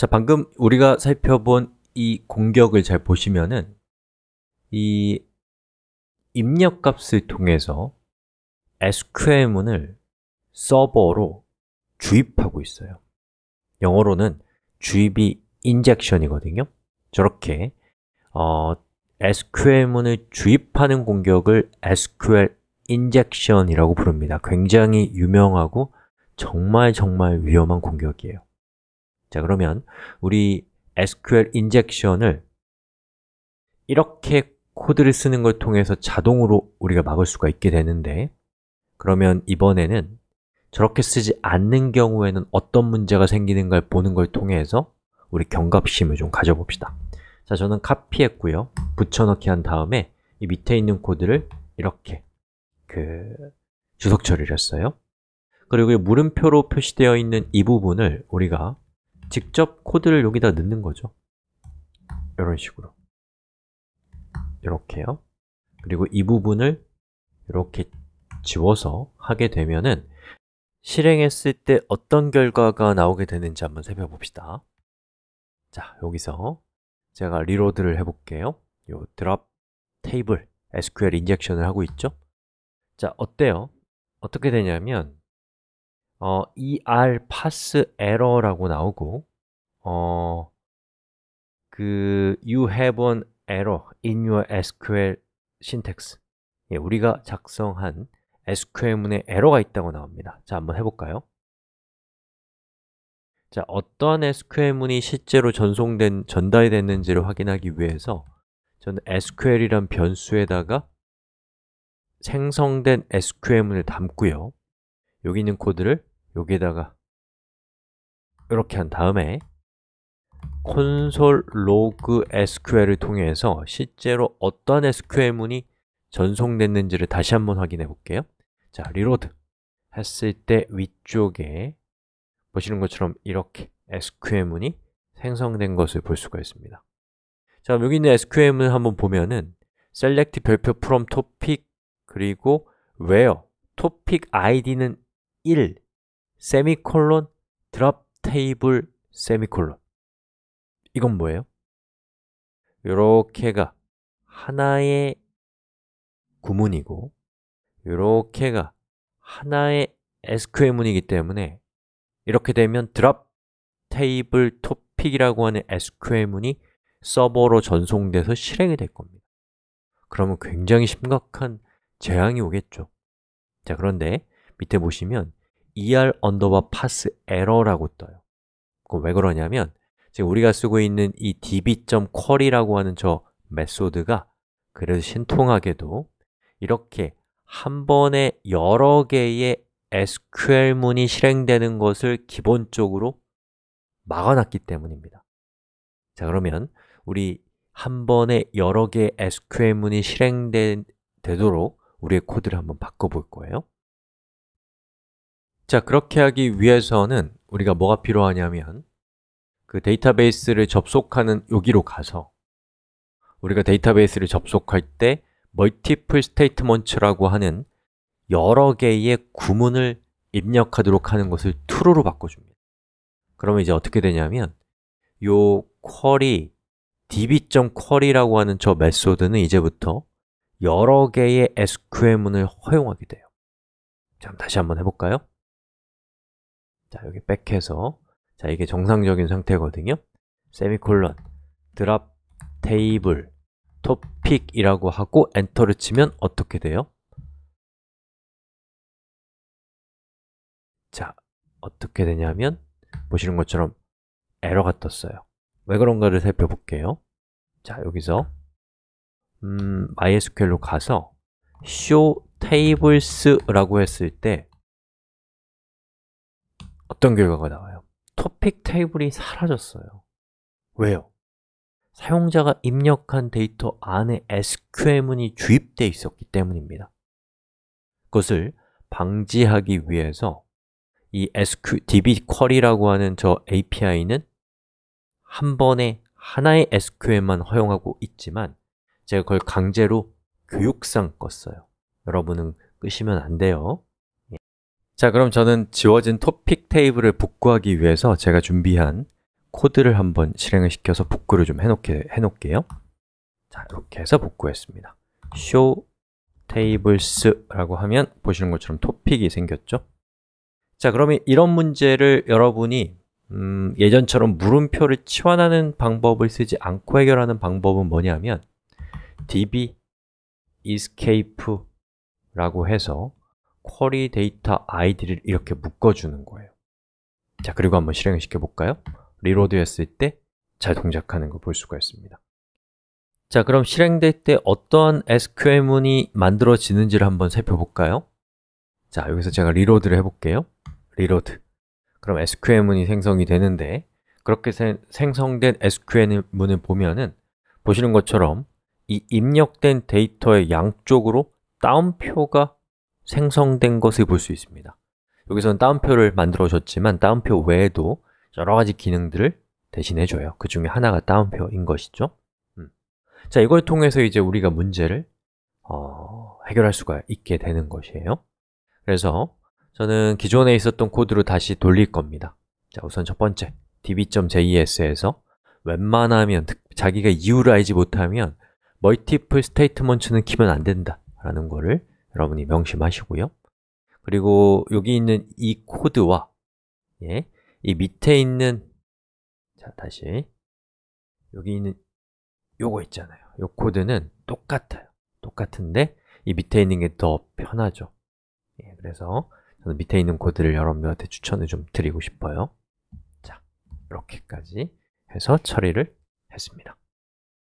자, 방금 우리가 살펴본 이 공격을 잘 보시면은 이 입력 값을 통해서 SQL문을 서버로 주입하고 있어요. 영어로는 주입이 인젝션이거든요. 저렇게 어, SQL문을 주입하는 공격을 SQL 인젝션이라고 부릅니다. 굉장히 유명하고 정말 정말 위험한 공격이에요. 자, 그러면 우리 SQL 인젝션을 이렇게 코드를 쓰는 걸 통해서 자동으로 우리가 막을 수가 있게 되는데 그러면 이번에는 저렇게 쓰지 않는 경우에는 어떤 문제가 생기는걸 보는 걸 통해서 우리 경각심을 좀 가져봅시다 자, 저는 카피했고요 붙여넣기 한 다음에 이 밑에 있는 코드를 이렇게 그 주석 처리를 했어요 그리고 물음표로 표시되어 있는 이 부분을 우리가 직접 코드를 여기다 넣는 거죠. 이런 식으로. 이렇게요. 그리고 이 부분을 이렇게 지워서 하게 되면은 실행했을 때 어떤 결과가 나오게 되는지 한번 살펴봅시다. 자, 여기서 제가 리로드를 해볼게요. 요 드랍 테이블 SQL 인젝션을 하고 있죠? 자, 어때요? 어떻게 되냐면 어, er pass error라고 나오고 어, 그 you have an error in your SQL syntax 예, 우리가 작성한 SQL문에 에러가 있다고 나옵니다 자, 한번 해볼까요? 자, 어떠한 SQL문이 실제로 전송된, 전달이 됐는지를 확인하기 위해서 저는 SQL이란 변수에다가 생성된 SQL문을 담고요 여기 있는 코드를 여기에다가 이렇게 한 다음에 콘솔 로그 SQL을 통해서 실제로 어떤 SQL문이 전송됐는지를 다시 한번 확인해 볼게요 자, 리로드 했을 때 위쪽에 보시는 것처럼 이렇게 SQL문이 생성된 것을 볼 수가 있습니다 자, 여기 있는 SQL문을 한번 보면은 select 별표 from topic 그리고 where topic id는 1 세미콜론 드롭 테이블 세미콜론 이건 뭐예요? 요렇게가 하나의 구문이고 요렇게가 하나의 SQM문이기 때문에 이렇게 되면 드랍 테이블 토픽이라고 하는 SQL문이 서버로 전송돼서 실행이 될 겁니다 그러면 굉장히 심각한 재앙이 오겠죠 자, 그런데 밑에 보시면 er 언더바 파스 에러라고 떠요 그건 왜 그러냐면 지금 우리가 쓰고 있는 이 db.query라고 하는 저 메소드가 그래도 신통하게도 이렇게 한 번에 여러 개의 SQL문이 실행되는 것을 기본적으로 막아놨기 때문입니다 자 그러면 우리 한 번에 여러 개의 SQL문이 실행되도록 우리의 코드를 한번 바꿔볼 거예요 자, 그렇게 하기 위해서는 우리가 뭐가 필요하냐면 그 데이터베이스를 접속하는 여기로 가서 우리가 데이터베이스를 접속할 때 멀티플 스테이트먼츠라고 하는 여러 개의 구문을 입력하도록 하는 것을 true로 바꿔줍니다 그러면 이제 어떻게 되냐면 요 query, db.query라고 하는 저 메소드는 이제부터 여러 개의 SQL문을 허용하게 돼요 자, 다시 한번 해볼까요? 자, 여기 백해서 자, 이게 정상적인 상태거든요. 세미콜론 드랍 테이블 토픽이라고 하고 엔터를 치면 어떻게 돼요? 자, 어떻게 되냐면 보시는 것처럼 에러가 떴어요. 왜 그런가를 살펴볼게요. 자, 여기서 음, MySQL로 가서 show tables라고 했을 때 어떤 결과가 나와요? 토픽 테이블이 사라졌어요. 왜요? 사용자가 입력한 데이터 안에 SQL문이 주입되어 있었기 때문입니다. 그것을 방지하기 위해서 이 SQ, l DB 쿼리라고 하는 저 API는 한 번에 하나의 SQL만 허용하고 있지만 제가 그걸 강제로 교육상 껐어요. 여러분은 끄시면 안 돼요. 자, 그럼 저는 지워진 토픽 테이블을 복구하기 위해서 제가 준비한 코드를 한번 실행을 시켜서 복구를 좀 해놓게, 해놓을게요. 자, 이렇게 해서 복구했습니다. show tables라고 하면 보시는 것처럼 토픽이 생겼죠? 자, 그러면 이런 문제를 여러분이 음, 예전처럼 물음표를 치환하는 방법을 쓰지 않고 해결하는 방법은 뭐냐면 db escape라고 해서 쿼리 데이터 아이디를 이렇게 묶어주는 거예요 자, 그리고 한번 실행을 시켜볼까요? 리로드 했을 때 잘 동작하는 걸 볼 수가 있습니다 자, 그럼 실행될 때 어떠한 SQL문이 만들어지는지를 한번 살펴볼까요? 자, 여기서 제가 리로드를 해볼게요 리로드 그럼 SQL문이 생성이 되는데 그렇게 생성된 SQL문을 보면은 보시는 것처럼 이 입력된 데이터의 양쪽으로 다운표가 생성된 것을 볼 수 있습니다. 여기서는 따옴표를 만들어줬지만 따옴표 외에도 여러 가지 기능들을 대신해줘요. 그 중에 하나가 따옴표인 것이죠. 음. 자, 이걸 통해서 이제 우리가 문제를 어, 해결할 수가 있게 되는 것이에요. 그래서 저는 기존에 있었던 코드로 다시 돌릴 겁니다. 자, 우선 첫 번째, db.js에서 웬만하면, 자기가 이유를 알지 못하면 멀티플 스테이트먼트는 키면 안 된다 라는 거를 여러분이 명심하시고요 그리고 여기 있는 이 코드와 예, 이 밑에 있는 자, 다시 여기 있는 요거 있잖아요 요 코드는 똑같아요 똑같은데 이 밑에 있는 게 더 편하죠 예, 그래서 저는 밑에 있는 코드를 여러분들한테 추천을 좀 드리고 싶어요 자, 이렇게까지 해서 처리를 했습니다